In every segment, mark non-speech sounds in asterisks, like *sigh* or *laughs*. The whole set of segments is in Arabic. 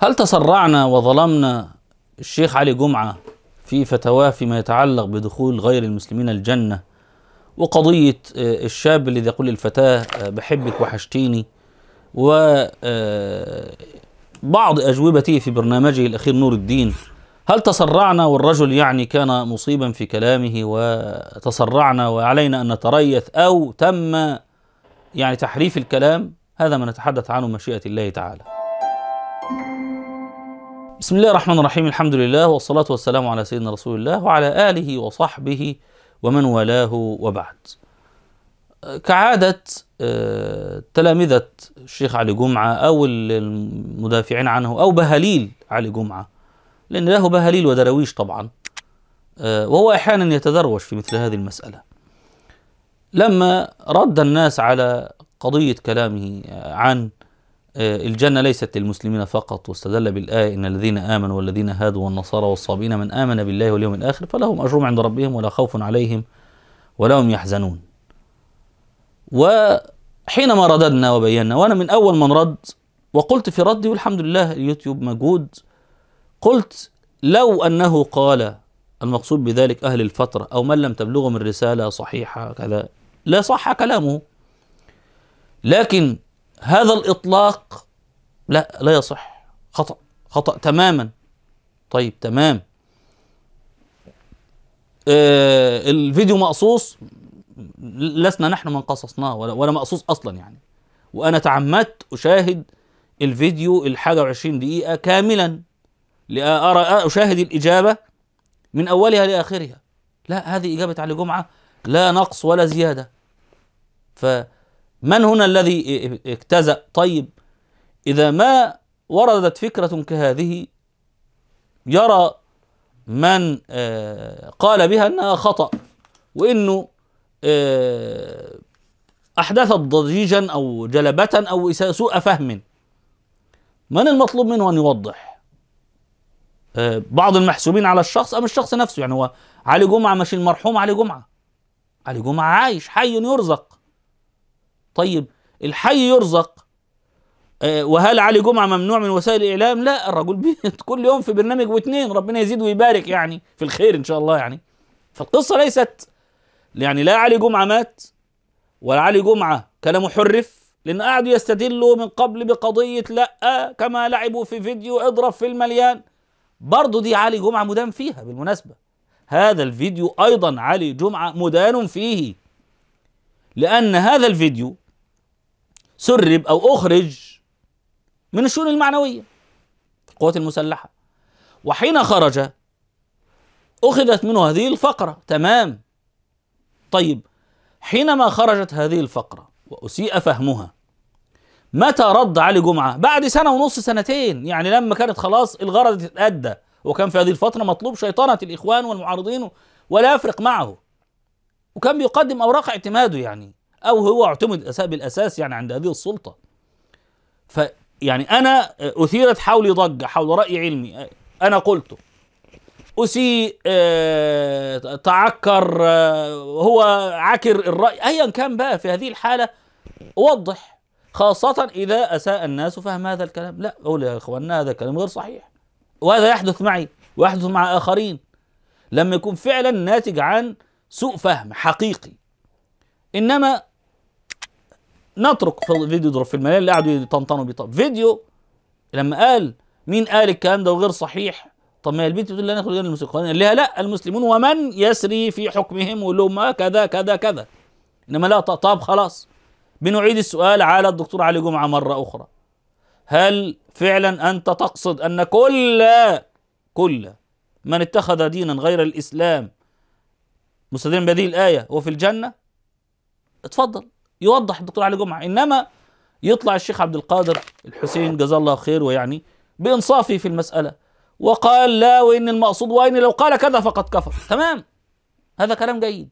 هل تسرعنا وظلمنا الشيخ علي جمعة في فتواه فيما يتعلق بدخول غير المسلمين الجنة وقضية آه، الشاب الذي يقول للفتاة آه، بحبك وحشتيني و آه، بعض أجوبته في برنامجه الأخير نور الدين هل تسرعنا والرجل يعني كان مصيبا في كلامه وتسرعنا وعلينا أن نتريث أو تم يعني تحريف الكلام هذا ما نتحدث عنه مشيئة الله تعالى بسم الله الرحمن الرحيم الحمد لله والصلاة والسلام على سيدنا رسول الله وعلى آله وصحبه ومن والاه وبعد كعادة آه، تلامذة الشيخ علي جمعة أو المدافعين عنه أو بهليل علي جمعة لأن له بهليل ودرويش طبعا آه، وهو أحيانا يتدروش في مثل هذه المسألة لما رد الناس على قضية كلامه عن آه، الجنة ليست للمسلمين فقط واستدل بالآية إن الذين آمنوا والذين هادوا والنصارى والصابئين من آمن بالله واليوم الآخر فلهم أجرهم عند ربهم ولا خوف عليهم ولا هم يحزنون وحينما رددنا وبينا وأنا من أول من رد وقلت في ردي والحمد لله اليوتيوب مجهود قلت لو أنه قال المقصود بذلك أهل الفترة أو من لم تبلغه من رسالة صحيحة كذا لا صح كلامه لكن هذا الإطلاق لا لا يصح خطأ خطأ تماما طيب تمام آه الفيديو مقصوص لسنا نحن من قصصناه ولا, ولا مقصوص أصلا يعني وأنا تعمدت أشاهد الفيديو ال 21 دقيقة كاملا لأرى أشاهد الإجابة من أولها لآخرها لا هذه إجابة علي جمعة لا نقص ولا زيادة ف من هنا الذي اجتزأ طيب إذا ما وردت فكرة كهذه يرى من آه، قال بها أنها خطأ وأنه آه، أحدثت ضجيجا أو جلبة أو سوء فهم من المطلوب منه أن يوضح آه، بعض المحسوبين على الشخص أم الشخص نفسه يعني هو علي جمعة مش المرحوم علي جمعة علي جمعة عايش حي يرزق طيب الحي يرزق آه، وهل علي جمعه ممنوع من وسائل الاعلام؟ لا الرجل *laughs* بيت كل يوم في برنامج واثنين ربنا يزيد ويبارك يعني في الخير ان شاء الله يعني فالقصه ليست يعني لا علي جمعه مات ولا علي جمعه كلامه حرف لان قعدوا يستدلوا من قبل بقضيه لا كما لعبوا في فيديو اضرب في المليان برضه دي علي جمعه مدان فيها بالمناسبه هذا الفيديو ايضا علي جمعه مدان فيه لان هذا الفيديو سرب أو أخرج من الشؤون المعنوية القوات المسلحة وحين خرج أخذت منه هذه الفقرة تمام طيب حينما خرجت هذه الفقرة وأسيء فهمها متى رد علي جمعة؟ بعد سنة ونص سنتين يعني لما كانت خلاص الغرض اتأدى وكان في هذه الفترة مطلوب شيطنة الإخوان والمعارضين ولا يفرق معه وكان بيقدم أوراق اعتماده يعني أو هو اعتمد بالأساس يعني عند هذه السلطة فيعني أنا أثيرت حولي ضجة حول رأي علمي أنا قلته أسيء آه، تعكر آه، هو عكر الرأي أيا كان بقى في هذه الحالة وضح خاصة إذا أساء الناس فهم هذا الكلام لا أقول يا إخواننا هذا كلام غير صحيح وهذا يحدث معي ويحدث مع آخرين لما يكون فعلا ناتج عن سوء فهم حقيقي إنما نترك فيديو ضرب في الملايين اللي قعدوا يطنطنوا بيه طب فيديو لما قال مين قال الكلام ده وغير صحيح طب ما هي البنت بتقول لا ندخل غير المسلمين قال لها لا المسلمون ومن يسري في حكمهم ويقول لهم كذا كذا كذا انما لا طب خلاص بنعيد السؤال على الدكتور علي جمعه مره اخرى هل فعلا انت تقصد ان كل كل من اتخذ دينا غير الاسلام مستدلا بهذه الايه هو في الجنه اتفضل يوضح الدكتور علي جمعه انما يطلع الشيخ عبد القادر الحسين جزاه الله خير ويعني بانصافه في المساله وقال لا وان المقصود وان لو قال كذا فقد كفر تمام هذا كلام جيد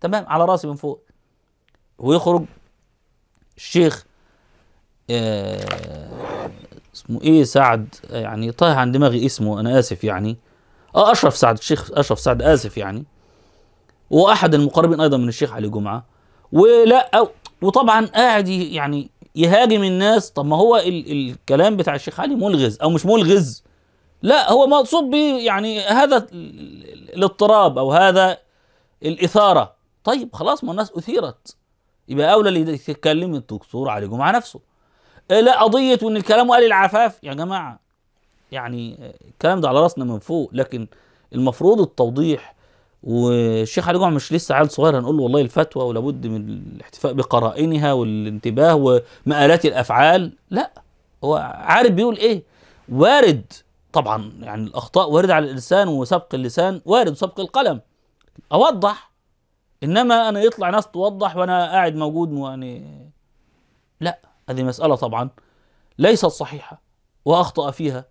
تمام على راسي من فوق ويخرج الشيخ آه اسمه ايه سعد يعني طايح عن دماغي اسمه انا اسف يعني اه اشرف سعد الشيخ اشرف سعد اسف يعني واحد المقربين ايضا من الشيخ علي جمعه ولا أو وطبعا قاعد يعني يهاجم الناس طب ما هو ال الكلام بتاع الشيخ علي ملغز او مش ملغز لا هو مقصود به يعني هذا الاضطراب او هذا الاثاره طيب خلاص ما الناس اثيرت يبقى اولى اللي يتكلم الدكتور علي جمعه نفسه آه، لا قضيه وان الكلام قال العفاف يا جماعه يعني آه، الكلام ده على راسنا من فوق لكن المفروض التوضيح والشيخ علي جمعه مش لسه عيل صغير هنقول له والله الفتوى ولابد من الاحتفاء بقرائنها والانتباه ومآلات الافعال لا هو عارف بيقول ايه وارد طبعا يعني الاخطاء وارده على اللسان وسبق اللسان وارد وسبق القلم اوضح انما انا يطلع ناس توضح وانا قاعد موجود يعني لا هذه مساله طبعا ليست صحيحه واخطا فيها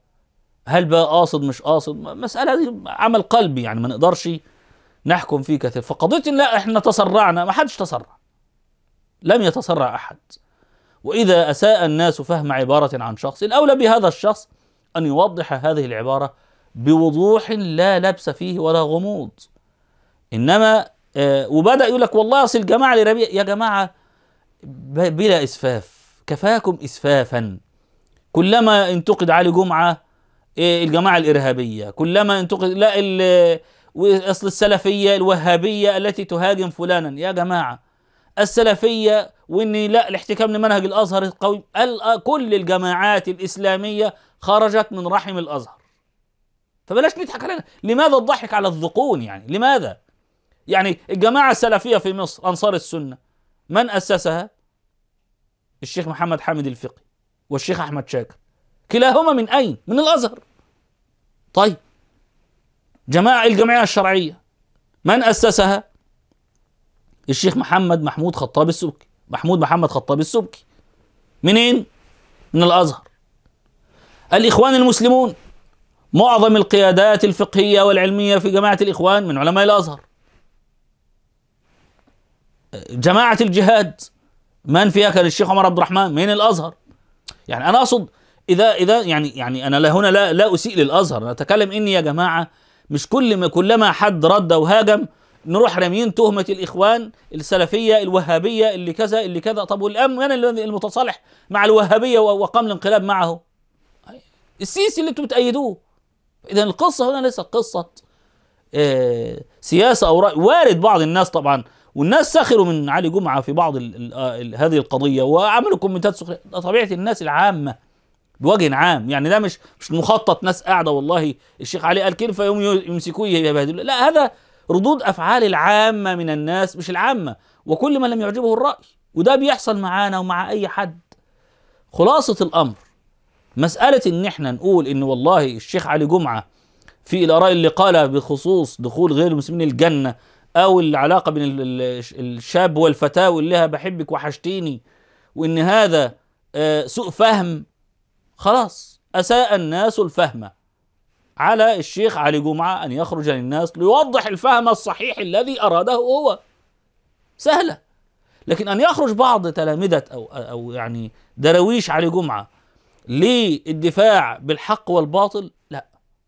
هل بقى قاصد مش قاصد مساله دي عمل قلبي يعني ما نقدرش نحكم فيه كثير فقضية لا احنا تسرعنا ما حدش تسرع لم يتسرع أحد وإذا أساء الناس فهم عبارة عن شخص الأولى بهذا الشخص أن يوضح هذه العبارة بوضوح لا لبس فيه ولا غموض إنما آه، وبدأ يقول لك والله أصل الجماعة لربيع يا جماعة بلا إسفاف كفاكم إسفافا كلما انتقد علي جمعة إيه، الجماعة الإرهابية كلما انتقد لا واصل السلفيه الوهابيه التي تهاجم فلانا يا جماعه السلفيه واني لا الاحتكام لمنهج الازهر القوي كل الجماعات الاسلاميه خرجت من رحم الازهر فبلاش نضحك علينا لماذا الضحك على الذقون يعني لماذا يعني الجماعه السلفيه في مصر انصار السنه من اسسها الشيخ محمد حامد الفقي والشيخ احمد شاكر كلاهما من اين من الازهر طيب جماعة الجمعية الشرعية من أسسها؟ الشيخ محمد محمود خطاب السبكي محمود محمد خطاب السبكي منين؟ من الأزهر الإخوان المسلمون معظم القيادات الفقهية والعلمية في جماعة الإخوان من علماء الأزهر جماعة الجهاد من فيها كان الشيخ عمر عبد الرحمن من الأزهر يعني أنا أقصد إذا إذا يعني يعني أنا لا هنا لا لا أسيء للأزهر أنا أتكلم إني يا جماعة مش كل ما كلما حد رد او هاجم نروح راميين تهمه الاخوان السلفيه الوهابيه اللي كذا اللي كذا طب والام انا اللي المتصالح مع الوهابيه وقام الانقلاب معه السيسي اللي انتم بتأيدوه اذا القصه هنا ليست قصه آه، سياسه او رأي وارد بعض الناس طبعا والناس سخروا من علي جمعه في بعض آه، هذه القضيه وعملوا كومنتات سخريه طبيعه الناس العامه بوجه عام يعني ده مش مش مخطط ناس قاعده والله الشيخ علي قال كلمه يوم يمسكوه يبهدلوه لا هذا ردود افعال العامه من الناس مش العامه وكل ما لم يعجبه الراي وده بيحصل معانا ومع اي حد خلاصه الامر مساله ان احنا نقول ان والله الشيخ علي جمعه في الاراء اللي قال بخصوص دخول غير المسلمين الجنه او العلاقه بين الشاب والفتاه واللي لها بحبك وحشتيني وان هذا آه، سوء فهم خلاص أساء الناس الفهم على الشيخ علي جمعة أن يخرج للناس ليوضح الفهم الصحيح الذي أراده هو سهلة لكن أن يخرج بعض تلامذة أو, أو يعني درويش علي جمعة للدفاع بالحق والباطل لا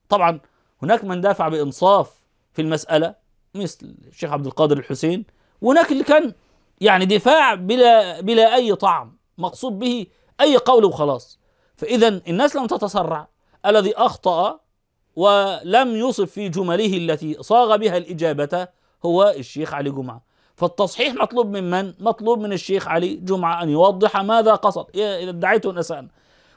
طبعا هناك من دافع بإنصاف في المسألة مثل الشيخ عبد القادر الحسين وهناك اللي كان يعني دفاع بلا بلا أي طعم مقصود به أي قول وخلاص فإذا الناس لم تتسرع الذي أخطأ ولم يصف في جمله التي صاغ بها الإجابة هو الشيخ علي جمعة فالتصحيح مطلوب من من؟ مطلوب من الشيخ علي جمعة أن يوضح ماذا قصد إيه، إذا ادعيته أن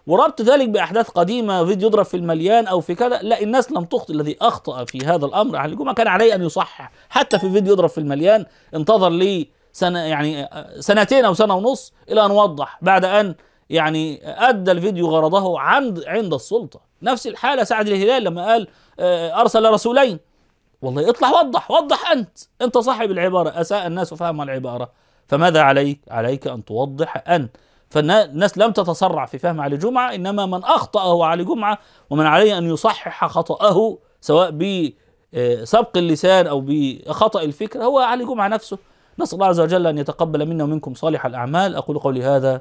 وربط ذلك بأحداث قديمة فيديو يضرب في المليان أو في كذا لا الناس لم تخطئ الذي أخطأ في هذا الأمر علي جمعة كان عليه أن يصحح حتى في فيديو يضرب في المليان انتظر لي سنة يعني سنتين أو سنة ونص إلى أن وضح بعد أن يعني ادى الفيديو غرضه عند عند السلطه نفس الحاله سعد الهلال لما قال آه، ارسل رسولين والله اطلع وضح وضح انت انت صاحب العباره اساء الناس فهم العباره فماذا عليك عليك ان توضح ان فالناس لم تتسرع في فهم علي جمعه انما من اخطا هو علي جمعه ومن عليه ان يصحح خطاه سواء بسبق آه، اللسان او بخطا الفكر هو علي جمعه نفسه نسال الله عز وجل ان يتقبل منا ومنكم صالح الاعمال اقول قولي هذا